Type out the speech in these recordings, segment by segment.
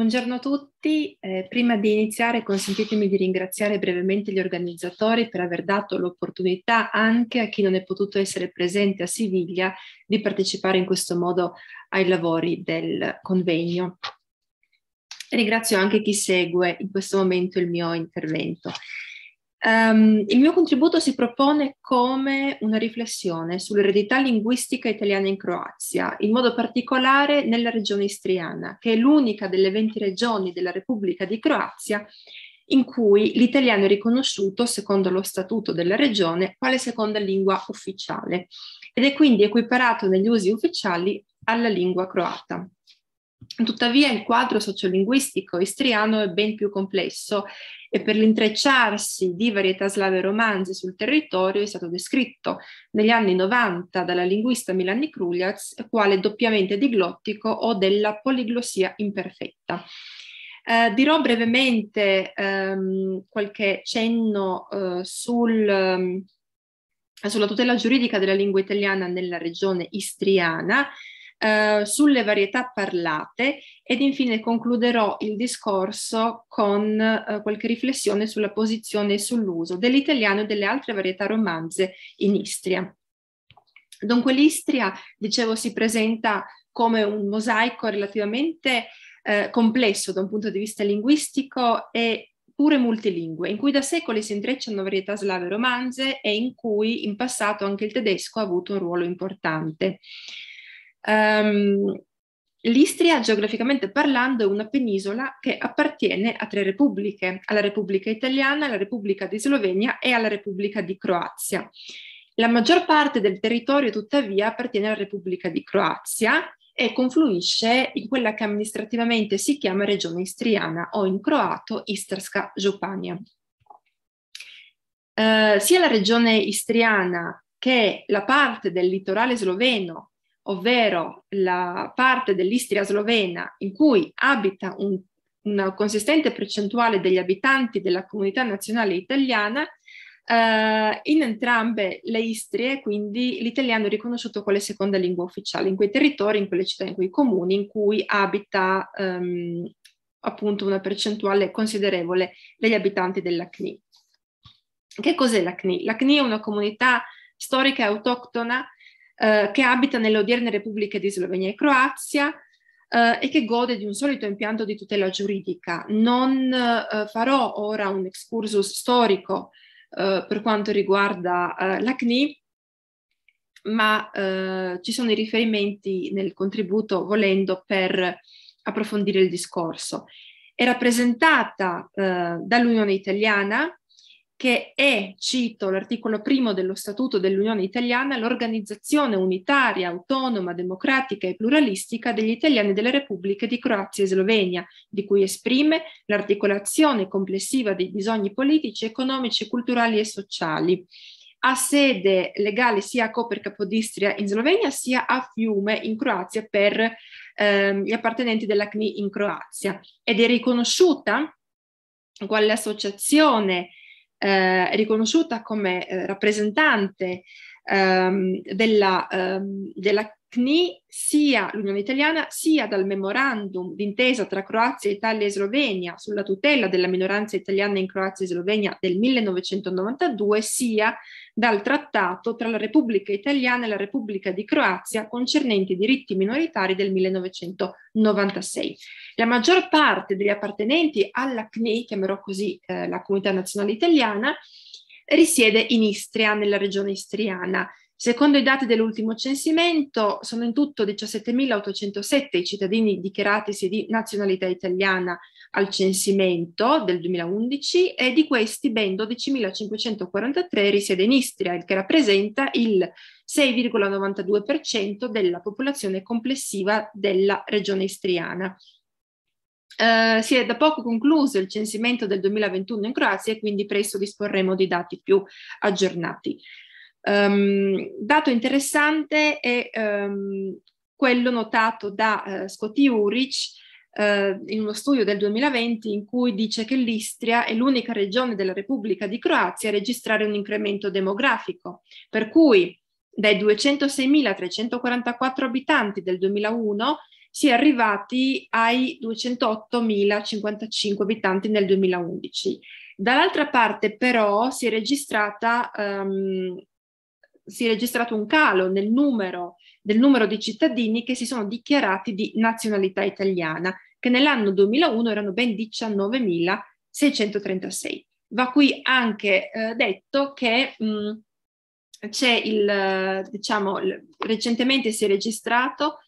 Buongiorno a tutti. Eh, prima di iniziare consentitemi di ringraziare brevemente gli organizzatori per aver dato l'opportunità anche a chi non è potuto essere presente a Siviglia di partecipare in questo modo ai lavori del convegno. Ringrazio anche chi segue in questo momento il mio intervento. Um, il mio contributo si propone come una riflessione sull'eredità linguistica italiana in Croazia, in modo particolare nella regione istriana, che è l'unica delle 20 regioni della Repubblica di Croazia in cui l'italiano è riconosciuto, secondo lo statuto della regione, quale seconda lingua ufficiale ed è quindi equiparato negli usi ufficiali alla lingua croata. Tuttavia il quadro sociolinguistico istriano è ben più complesso e per l'intrecciarsi di varietà slave romanzi sul territorio è stato descritto negli anni 90 dalla linguista Milani Kruljaz quale doppiamente diglottico o della poliglossia imperfetta. Eh, dirò brevemente ehm, qualche cenno eh, sul, ehm, sulla tutela giuridica della lingua italiana nella regione istriana. Eh, sulle varietà parlate ed infine concluderò il discorso con eh, qualche riflessione sulla posizione e sull'uso dell'italiano e delle altre varietà romanze in Istria. Dunque l'Istria, dicevo, si presenta come un mosaico relativamente eh, complesso da un punto di vista linguistico e pure multilingue, in cui da secoli si intrecciano varietà slave romanze e in cui in passato anche il tedesco ha avuto un ruolo importante. Um, L'Istria, geograficamente parlando, è una penisola che appartiene a tre repubbliche, alla Repubblica Italiana, alla Repubblica di Slovenia e alla Repubblica di Croazia. La maggior parte del territorio, tuttavia, appartiene alla Repubblica di Croazia e confluisce in quella che amministrativamente si chiama regione istriana o in croato Istarska Županija. Eh, sia la regione istriana che la parte del litorale sloveno ovvero la parte dell'Istria slovena in cui abita un, una consistente percentuale degli abitanti della comunità nazionale italiana, eh, in entrambe le Istrie, quindi l'italiano è riconosciuto quale seconda lingua ufficiale in quei territori, in quelle città, in quei comuni in cui abita ehm, appunto una percentuale considerevole degli abitanti della CNI. Che cos'è la CNI? La CNI è una comunità storica e autoctona eh, che abita nelle odierne repubbliche di Slovenia e Croazia eh, e che gode di un solito impianto di tutela giuridica. Non eh, farò ora un excursus storico eh, per quanto riguarda eh, la CNI, ma ci sono i riferimenti nel contributo volendo per approfondire il discorso. È rappresentata dall'Unione Italiana, che è, cito l'articolo primo dello Statuto dell'Unione Italiana, l'organizzazione unitaria, autonoma, democratica e pluralistica degli italiani delle repubbliche di Croazia e Slovenia, di cui esprime l'articolazione complessiva dei bisogni politici, economici, culturali e sociali. Ha sede legale sia a Koper Capodistria in Slovenia sia a Fiume in Croazia per ehm, gli appartenenti della CNI in Croazia ed è riconosciuta quale associazione eh, riconosciuta come eh, rappresentante ehm, della, ehm, della CNI sia l'Unione Italiana sia dal memorandum d'intesa tra Croazia, Italia e Slovenia sulla tutela della minoranza italiana in Croazia e Slovenia del 1992 sia dal trattato tra la Repubblica Italiana e la Repubblica di Croazia concernenti i diritti minoritari del 1996. La maggior parte degli appartenenti alla CNI, chiamerò così eh, la Comunità Nazionale Italiana, risiede in Istria, nella regione istriana. Secondo i dati dell'ultimo censimento, sono in tutto 17.807 i cittadini dichiaratisi di nazionalità italiana al censimento del 2011 e di questi ben 12.543 risiede in Istria, il che rappresenta il 6,92% della popolazione complessiva della regione istriana. Eh, si è da poco concluso il censimento del 2021 in Croazia e quindi presto disporremo di dati più aggiornati. Um, dato interessante è um, quello notato da uh, eh, Scotti Uric uh, eh, in uno studio del 2020 in cui dice che l'Istria è l'unica regione della Repubblica di Croazia a registrare un incremento demografico, per cui dai 206.344 abitanti del 2001 si è arrivati ai 208.055 abitanti nel 2011. Dall'altra parte però si è, um, si è registrato un calo nel numero, del numero di cittadini che si sono dichiarati di nazionalità italiana, che nell'anno 2001 erano ben 19.636. Va qui anche eh, detto che mh, mm, c'è il, diciamo, recentemente si è registrato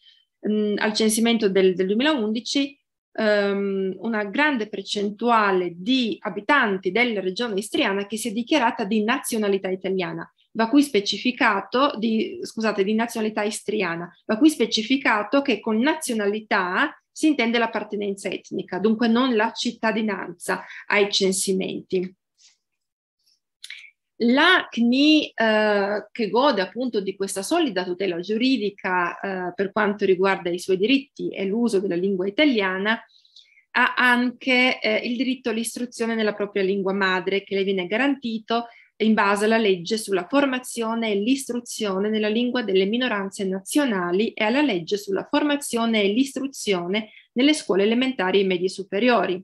mh, mm, al censimento del, del 2011 ehm, una grande percentuale di abitanti della regione istriana che si è dichiarata di nazionalità italiana. Va qui specificato, di, scusate, di nazionalità istriana, va qui specificato che con nazionalità si intende l'appartenenza etnica, dunque non la cittadinanza ai censimenti. La CNI eh, che gode appunto di questa solida tutela giuridica eh, per quanto riguarda i suoi diritti e l'uso della lingua italiana, ha anche eh, il diritto all'istruzione nella propria lingua madre che le viene garantito in base alla legge sulla formazione e l'istruzione nella lingua delle minoranze nazionali e alla legge sulla formazione e l'istruzione nelle scuole elementari e medie superiori,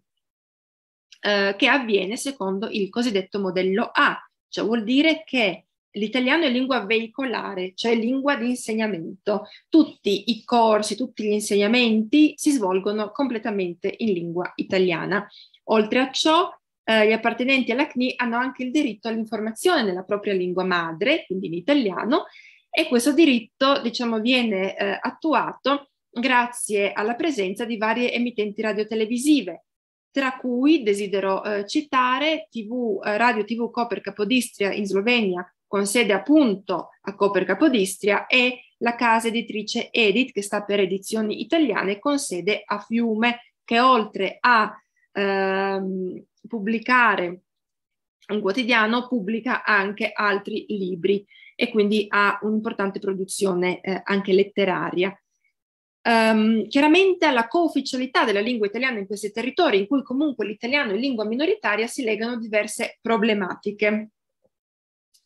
eh, che avviene secondo il cosiddetto modello A, cioè vuol dire che l'italiano è lingua veicolare, cioè lingua di insegnamento. Tutti i corsi, tutti gli insegnamenti si svolgono completamente in lingua italiana. Oltre a ciò, eh, gli appartenenti alla CNI hanno anche il diritto all'informazione nella propria lingua madre, quindi in italiano, e questo diritto, diciamo, viene eh, attuato grazie alla presenza di varie emittenti radiotelevisive tra cui desidero eh, citare TV, eh, Radio TV Coper Capodistria in Slovenia, con sede appunto a Coper Capodistria, e la casa editrice Edit, che sta per Edizioni Italiane, con sede a Fiume, che oltre a ehm, pubblicare un quotidiano, pubblica anche altri libri e quindi ha un'importante produzione eh, anche letteraria. Um, chiaramente alla cooficialità della lingua italiana in questi territori, in cui comunque l'italiano è lingua minoritaria, si legano diverse problematiche.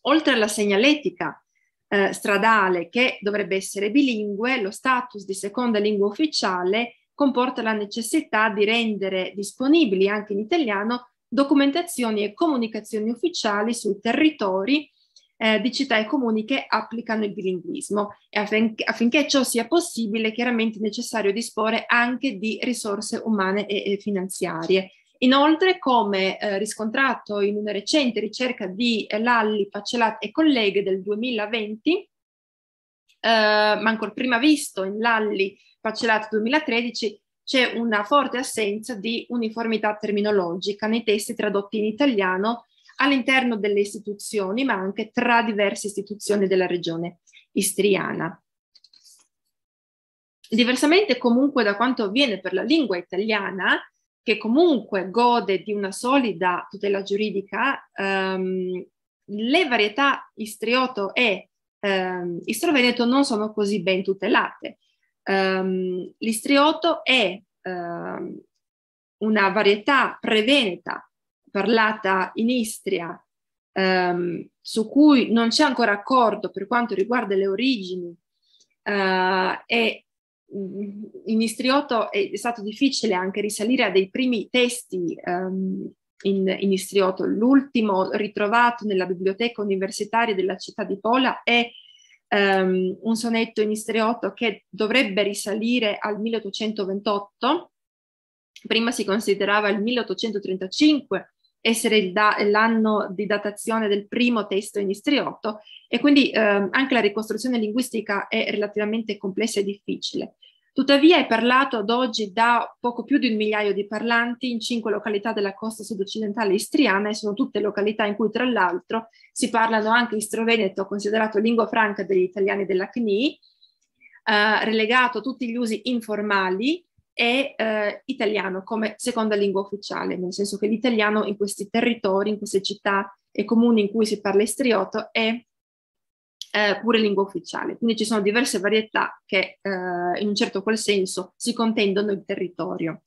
Oltre alla segnaletica eh, stradale, che dovrebbe essere bilingue, lo status di seconda lingua ufficiale comporta la necessità di rendere disponibili anche in italiano documentazioni e comunicazioni ufficiali sui territori eh, di città e comuni che applicano il bilinguismo e affinché, affinché, ciò sia possibile chiaramente è necessario disporre anche di risorse umane e, e finanziarie. Inoltre, come eh, riscontrato in una recente ricerca di eh, Lalli, Pacelat e colleghe del 2020, eh, ma ancora prima visto in Lalli, Pacelat 2013, c'è una forte assenza di uniformità terminologica nei testi tradotti in italiano all'interno delle istituzioni, ma anche tra diverse istituzioni della regione istriana. Diversamente comunque da quanto avviene per la lingua italiana, che comunque gode di una solida tutela giuridica, ehm, le varietà istrioto e ehm, istroveneto non sono così ben tutelate. Ehm, l'istrioto è ehm, una varietà preveneta parlata in Istria, ehm, su cui non c'è ancora accordo per quanto riguarda le origini, eh, e mm, in istriotto è stato difficile anche risalire a dei primi testi ehm, in, in istriotto. L'ultimo ritrovato nella biblioteca universitaria della città di Pola è Um, un sonetto in istrioto che dovrebbe risalire al 1828, prima si considerava il 1835, essere da- l'anno di datazione del primo testo in istriotto e quindi ehm, anche la ricostruzione linguistica è relativamente complessa e difficile. Tuttavia è parlato ad oggi da poco più di un migliaio di parlanti in cinque località della costa sud-occidentale istriana e sono tutte località in cui tra l'altro si parlano anche istro-veneto, considerato lingua franca degli italiani della CNI, eh, relegato a tutti gli usi informali è eh, italiano come seconda lingua ufficiale, nel senso che l'italiano in questi territori, in queste città e comuni in cui si parla istrioto è eh, pure lingua ufficiale. Quindi ci sono diverse varietà che eh, in un certo qual senso si contendono il territorio.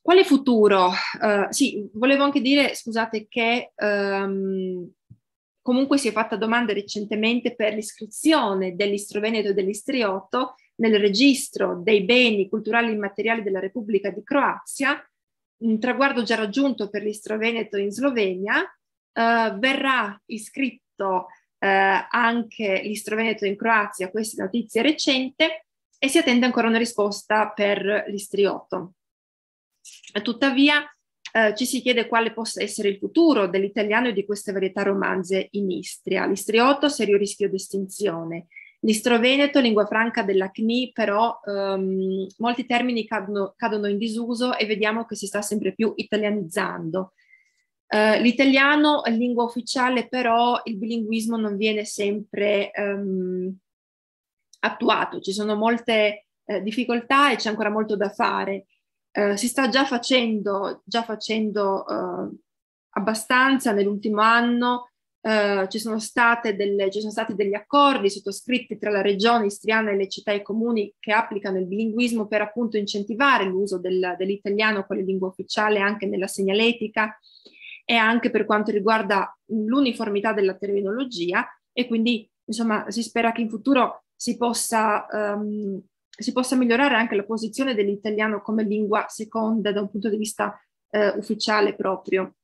Quale futuro? Eh, sì, volevo anche dire, scusate, che ehm, comunque si è fatta domanda recentemente per l'iscrizione dell'Istroveneto e dell'Istrioto nel registro dei beni culturali immateriali della Repubblica di Croazia, un traguardo già raggiunto per l'Istroveneto in Slovenia, eh, verrà iscritto eh, anche l'Istroveneto in Croazia, questa notizia recente, e si attende ancora una risposta per l'Istrioto. Tuttavia, eh, ci si chiede quale possa essere il futuro dell'italiano e di queste varietà romanze in Istria. L'istriotto, serio rischio di estinzione. L'istroveneto, lingua franca della CNI, però ehm, molti termini cadono, cadono in disuso e vediamo che si sta sempre più italianizzando. Uh, l'italiano è lingua ufficiale, però il bilinguismo non viene sempre um, attuato, ci sono molte uh, difficoltà e c'è ancora molto da fare. Eh, si sta già facendo, già facendo eh, abbastanza nell'ultimo anno, eh, ci, sono delle, ci, sono stati degli accordi sottoscritti tra la regione istriana e le città e i comuni che applicano il bilinguismo per appunto incentivare l'uso del, dell'italiano quale lingua ufficiale anche nella segnaletica e anche per quanto riguarda l'uniformità della terminologia e quindi insomma si spera che in futuro si possa um, si possa migliorare anche la posizione dell'italiano come lingua seconda da un punto di vista eh, ufficiale proprio,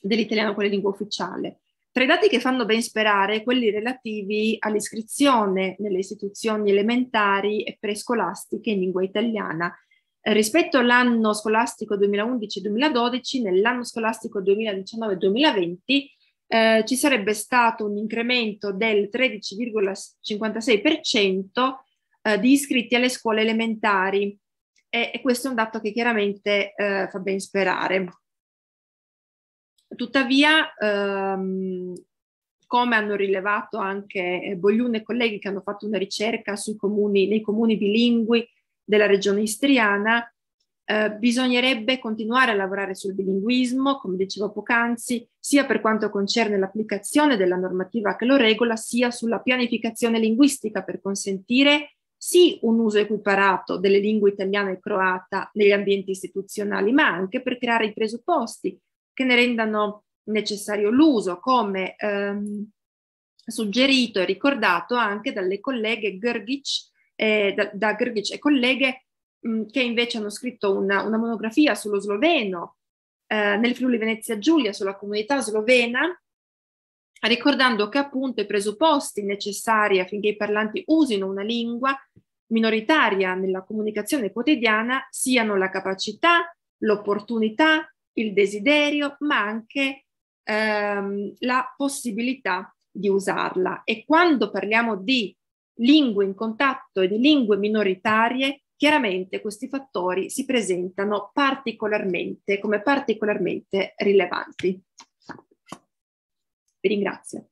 dell'italiano come lingua ufficiale. Tra i dati che fanno ben sperare, quelli relativi all'iscrizione nelle istituzioni elementari e prescolastiche in lingua italiana. Eh, rispetto all'anno scolastico 2011-2012, nell'anno scolastico 2019-2020 eh, ci sarebbe stato un incremento del 13,56% eh, di iscritti alle scuole elementari e, e, questo è un dato che chiaramente eh, fa ben sperare. Tuttavia, ehm, come hanno rilevato anche eh, Bogliun e colleghi che hanno fatto una ricerca comuni, nei comuni bilingui della regione istriana, eh, bisognerebbe continuare a lavorare sul bilinguismo, come dicevo poc'anzi, sia per quanto concerne l'applicazione della normativa che lo regola, sia sulla pianificazione linguistica per consentire sì un uso equiparato delle lingue italiana e croata negli ambienti istituzionali, ma anche per creare i presupposti che ne rendano necessario l'uso, come ehm, suggerito e ricordato anche dalle colleghe Gergic, eh, da, da Gergic e colleghe mh, mm, che invece hanno scritto una, una monografia sullo sloveno eh, nel Friuli Venezia Giulia sulla comunità slovena ricordando che appunto i presupposti necessari affinché i parlanti usino una lingua minoritaria nella comunicazione quotidiana siano la capacità, l'opportunità, il desiderio, ma anche ehm, la possibilità di usarla. E quando parliamo di lingue in contatto e di lingue minoritarie, chiaramente questi fattori si presentano particolarmente come particolarmente rilevanti. Vi ringrazio.